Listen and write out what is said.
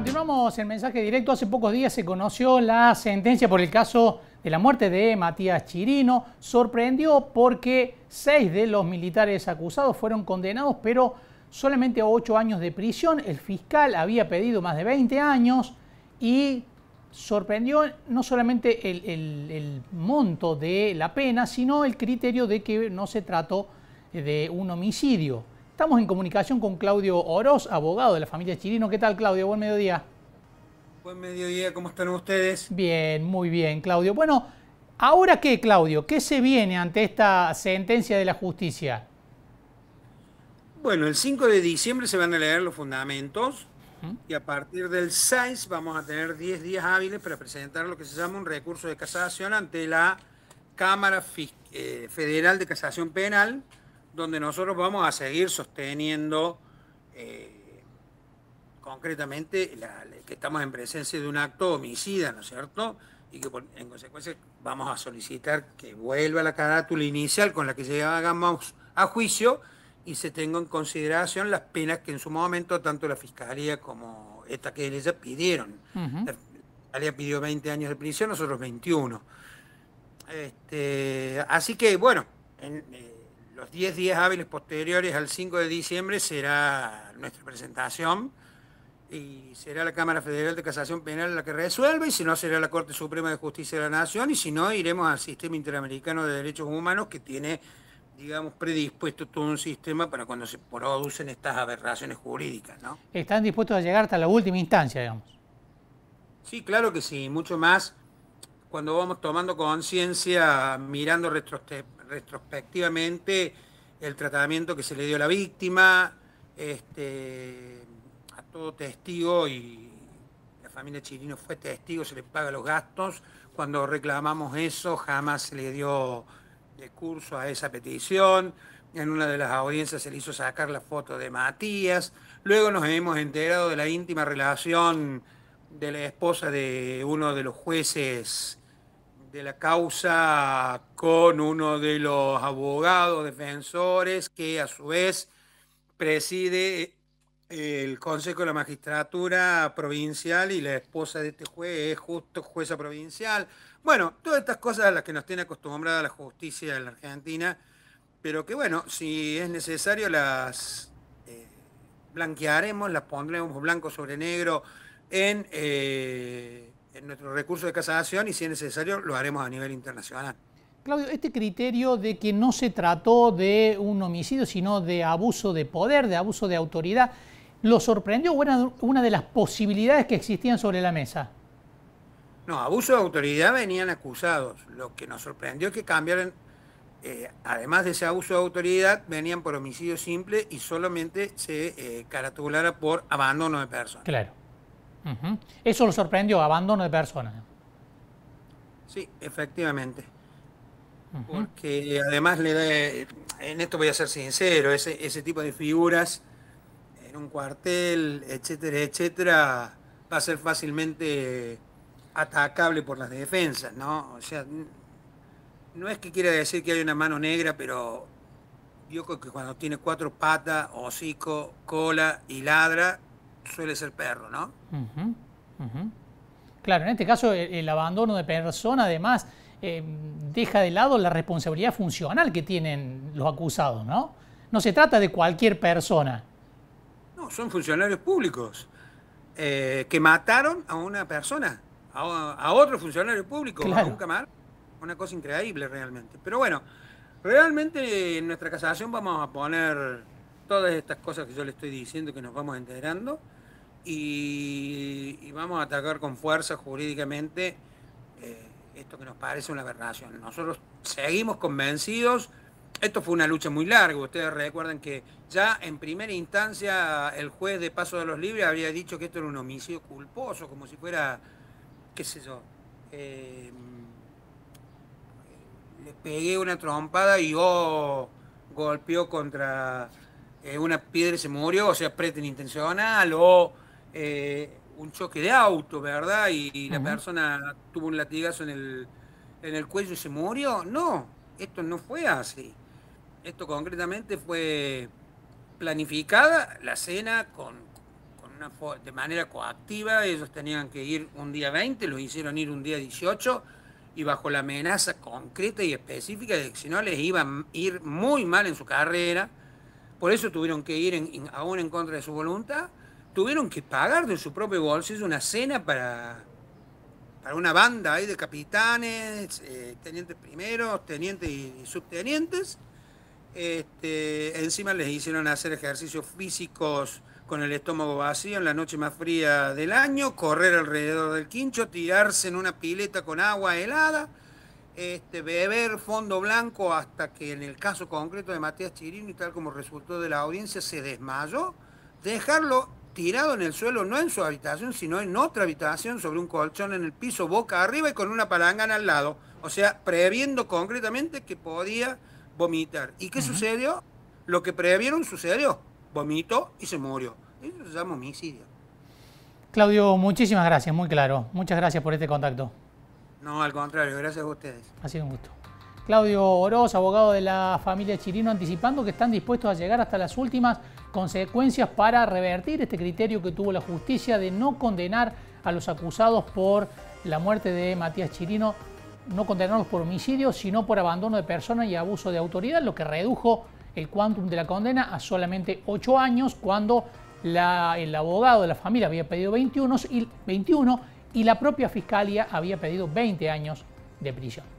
continuamos el mensaje directo. Hace pocos días se conoció la sentencia por el caso de la muerte de Matías Chirino. Sorprendió porque seis de los militares acusados fueron condenados, pero solamente a ocho años de prisión. El fiscal había pedido más de 20 años y sorprendió no solamente el monto de la pena, sino el criterio de que no se trató de un homicidio. Estamos en comunicación con Claudio Oroz, abogado de la familia Chirino. ¿Qué tal, Claudio? Buen mediodía. Buen mediodía, ¿cómo están ustedes? Bien, muy bien, Claudio. Bueno, ¿ahora qué, Claudio? ¿Qué se viene ante esta sentencia de la justicia? Bueno, el 5 de diciembre se van a leer los fundamentos y a partir del 6 vamos a tener 10 días hábiles para presentar lo que se llama un recurso de casación ante la Cámara eh, Federal de Casación Penal donde nosotros vamos a seguir sosteniendo eh, concretamente que estamos en presencia de un acto homicida, ¿no es cierto? Y que en consecuencia vamos a solicitar que vuelva la carátula inicial con la que llegamos a juicio y se tenga en consideración las penas que en su momento tanto la Fiscalía como esta que ella pidieron. La Fiscalía pidió 20 años de prisión, nosotros 21. Este, así que, bueno, en, eh, los 10 días hábiles posteriores al 5 de diciembre será nuestra presentación y será la Cámara Federal de Casación Penal la que resuelve y si no será la Corte Suprema de Justicia de la Nación y si no iremos al Sistema Interamericano de Derechos Humanos que tiene, digamos, predispuesto todo un sistema para cuando se producen estas aberraciones jurídicas, Están dispuestos a llegar hasta la última instancia, digamos. Sí, claro que sí, mucho más cuando vamos tomando conciencia, mirando retrospectivamente retrospectivamente el tratamiento que se le dio a la víctima, este, a todo testigo y la familia Chirino fue testigo, se le paga los gastos. Cuando reclamamos eso, jamás se le dio de curso a esa petición. En una de las audiencias se le hizo sacar la foto de Matías. Luego nos hemos enterado de la íntima relación de la esposa de uno de los jueces de la causa con uno de los abogados defensores que a su vez preside eh, el Consejo de la Magistratura Provincial y la esposa de este juez es justo jueza provincial. Bueno, todas estas cosas a las que nos tiene acostumbrada la justicia en la Argentina, pero que bueno, si es necesario las eh, blanquearemos, las pondremos blanco sobre negro en... Eh, en nuestros recursos de Casa de Acción y si es necesario lo haremos a nivel internacional. Claudio, este criterio de que no se trató de un homicidio, sino de abuso de poder, de abuso de autoridad, ¿lo sorprendió o era una de las posibilidades que existían sobre la mesa? No, abuso de autoridad venían acusados. Lo que nos sorprendió es que cambiaron, eh, además de ese abuso de autoridad, venían por homicidio simple y solamente se eh, caratulara por abandono de personas. Claro. Eso lo sorprendió, abandono de personas. Sí, efectivamente. Porque además le en esto voy a ser sincero, ese, ese tipo de figuras en un cuartel, etcétera, etcétera, va a ser fácilmente atacable por las defensas, ¿no? O sea, no es que quiera decir que hay una mano negra, pero yo creo que cuando tiene cuatro patas, hocico, cola y ladra, suele ser perro, ¿no? Claro, en este caso el, abandono de persona además eh, deja de lado la responsabilidad funcional que tienen los acusados, ¿no? No se trata de cualquier persona. No, son funcionarios públicos eh, que mataron a una persona, a, otro funcionario público, a un Una cosa increíble realmente. Pero bueno, realmente en nuestra casación vamos a poner todas estas cosas que yo le estoy diciendo que nos vamos enterando y, vamos a atacar con fuerza jurídicamente eh, esto que nos parece una aberración. Nosotros seguimos convencidos, esto fue una lucha muy larga, ustedes recuerdan que ya en primera instancia el juez de Paso de los Libres había dicho que esto era un homicidio culposo, como si fuera, qué sé yo, eh, le pegué una trompada y yo oh, golpeó contra eh, una piedra se murió, o sea, preten intencional o eh, un choque de auto, ¿verdad? Y, la persona tuvo un latigazo en el, cuello y se murió. No, esto no fue así. Esto concretamente fue planificada la cena con, una, de manera coactiva. Ellos tenían que ir un día 20, lo hicieron ir un día 18 y bajo la amenaza concreta y específica de que si no les iba a ir muy mal en su carrera, por eso tuvieron que ir aún en contra de su voluntad, tuvieron que pagar de su propio bolsillo una cena para, una banda de capitanes, eh, tenientes primeros, tenientes y, subtenientes. Este, encima les hicieron hacer ejercicios físicos con el estómago vacío en la noche más fría del año, correr alrededor del quincho, tirarse en una pileta con agua helada. Este, beber fondo blanco hasta que en el caso concreto de Matías Chirino y tal como resultó de la audiencia se desmayó, dejarlo tirado en el suelo, no en su habitación, sino en otra habitación, sobre un colchón en el piso, boca arriba y con una palangana al lado, o sea, previendo concretamente que podía vomitar. ¿Y qué sucedió? Lo que previeron sucedió, vomitó y se murió. Eso se llama homicidio. Claudio, muchísimas gracias, muy claro. Muchas gracias por este contacto. No, al contrario, gracias a ustedes. Ha sido un gusto. Claudio Oroz, abogado de la familia Chirino, anticipando que están dispuestos a llegar hasta las últimas consecuencias para revertir este criterio que tuvo la justicia de no condenar a los acusados por la muerte de Matías Chirino, no condenarlos por homicidio, sino por abandono de persona y abuso de autoridad, lo que redujo el cuantum de la condena a solamente ocho años, cuando el abogado de la familia había pedido 21, y, 21 y la propia Fiscalía había pedido 20 años de prisión.